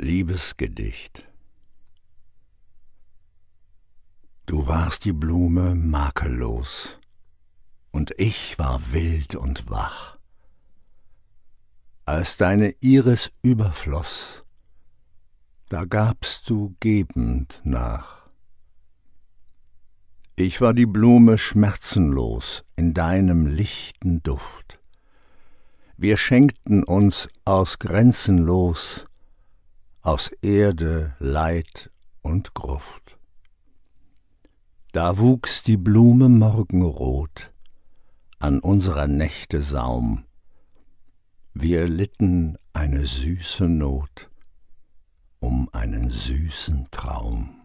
Liebesgedicht Du warst die Blume makellos, und ich war wild und wach. Als deine Iris überfloß, da gabst du gebend nach. Ich war die Blume schmerzenlos in deinem lichten Duft. Wir schenkten uns aus grenzenlos aus Erde, Leid und Gruft. Da wuchs die Blume morgenrot an unserer Nächte Saum. Wir litten eine süße Not um einen süßen Traum.